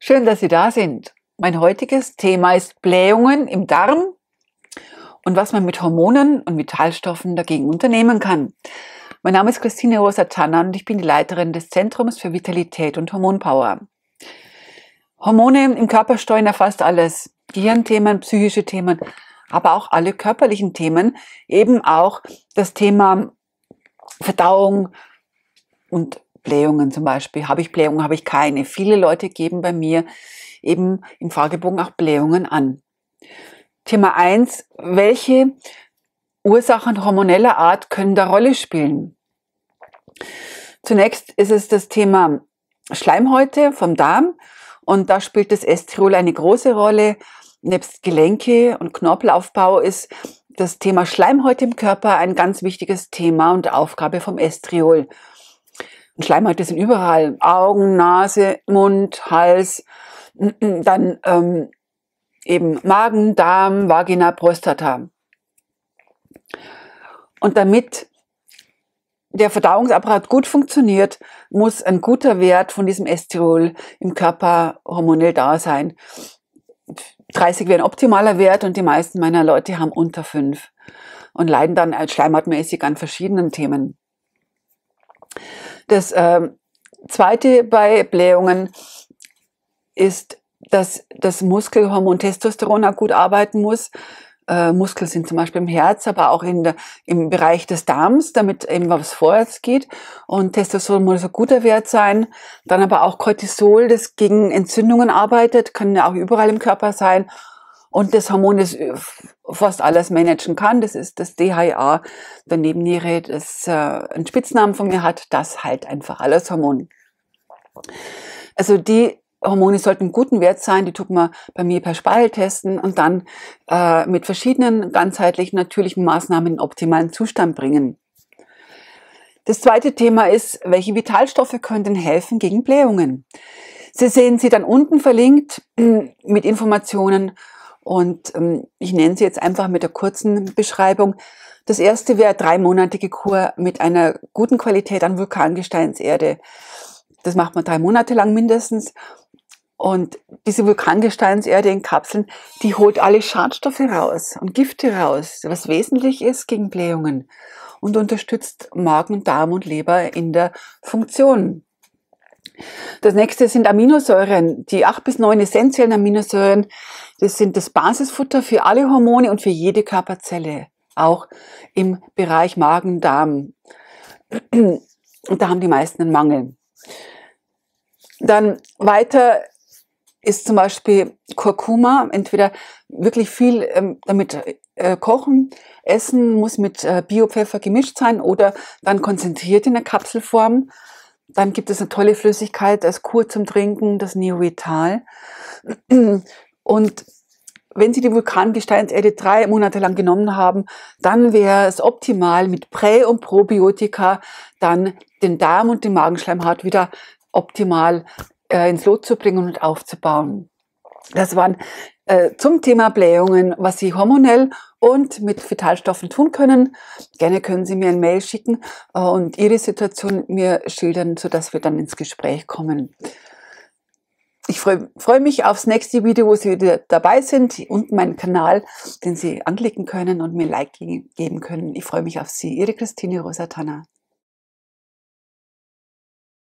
Schön, dass Sie da sind. Mein heutiges Thema ist Blähungen im Darm und was man mit Hormonen und Vitalstoffen dagegen unternehmen kann. Mein Name ist Christine Rosa Tannan und ich bin die Leiterin des Zentrums für Vitalität und Hormonpower. Hormone im Körper steuern ja fast alles. Gehirnthemen, psychische Themen, aber auch alle körperlichen Themen, eben auch das Thema Verdauung und Blähungen zum Beispiel. Habe ich Blähungen, habe ich keine. Viele Leute geben bei mir eben im Fragebogen auch Blähungen an. Thema 1. Welche Ursachen hormoneller Art können da Rolle spielen? Zunächst ist es das Thema Schleimhäute vom Darm und da spielt das Estriol eine große Rolle. Nebst Gelenke und Knorpelaufbau ist das Thema Schleimhäute im Körper ein ganz wichtiges Thema und Aufgabe vom Estriol. Und Schleimhäute sind überall. Augen, Nase, Mund, Hals, dann ähm, eben Magen, Darm, Vagina, Prostata. Und damit der Verdauungsapparat gut funktioniert, muss ein guter Wert von diesem Estriol im Körper hormonell da sein. 30 wäre ein optimaler Wert und die meisten meiner Leute haben unter 5 und leiden dann als schleimhautmäßig an verschiedenen Themen. Das äh, zweite bei Blähungen ist, dass das Muskelhormon Testosteron auch gut arbeiten muss. Äh, Muskeln sind zum Beispiel im Herz, aber auch in der, im Bereich des Darms, damit eben was vorwärts geht. Und Testosteron muss ein guter Wert sein. Dann aber auch Cortisol, das gegen Entzündungen arbeitet, kann ja auch überall im Körper sein. Und das Hormon des äh, fast alles managen kann. Das ist das DHA der Nebenniere, das äh, einen Spitznamen von mir hat, das halt einfach alles Hormon. Also die Hormone sollten guten Wert sein, die tut man bei mir per Speichel testen und dann äh, mit verschiedenen ganzheitlichen natürlichen Maßnahmen in optimalen Zustand bringen. Das zweite Thema ist, welche Vitalstoffe können helfen gegen Blähungen? Sie sehen sie dann unten verlinkt mit Informationen und ähm, ich nenne sie jetzt einfach mit der kurzen Beschreibung. Das erste wäre dreimonatige Kur mit einer guten Qualität an Vulkangesteinserde. Das macht man drei Monate lang mindestens. Und diese Vulkangesteinserde in Kapseln, die holt alle Schadstoffe raus und Gifte raus, was wesentlich ist gegen Blähungen und unterstützt Magen, Darm und Leber in der Funktion. Das nächste sind Aminosäuren, die acht bis neun essentiellen Aminosäuren. Das sind das Basisfutter für alle Hormone und für jede Körperzelle, auch im Bereich Magen, Darm. Und da haben die meisten einen Mangel. Dann weiter ist zum Beispiel Kurkuma, entweder wirklich viel ähm, damit äh, kochen, essen, muss mit äh, Biopfeffer gemischt sein oder dann konzentriert in der Kapselform. Dann gibt es eine tolle Flüssigkeit als Kur zum Trinken, das Neovital. Und wenn Sie die Vulkangesteinserde drei Monate lang genommen haben, dann wäre es optimal, mit Prä- und Probiotika dann den Darm und den Magenschleimhaut wieder optimal äh, ins Lot zu bringen und aufzubauen. Das waren äh, zum Thema Blähungen, was Sie hormonell und mit Vitalstoffen tun können. Gerne können Sie mir ein Mail schicken äh, und Ihre Situation mir schildern, sodass wir dann ins Gespräch kommen. Ich freue freu mich aufs nächste Video, wo Sie wieder dabei sind und meinen Kanal, den Sie anklicken können und mir Like geben können. Ich freue mich auf Sie. Ihre Christine Rosatana.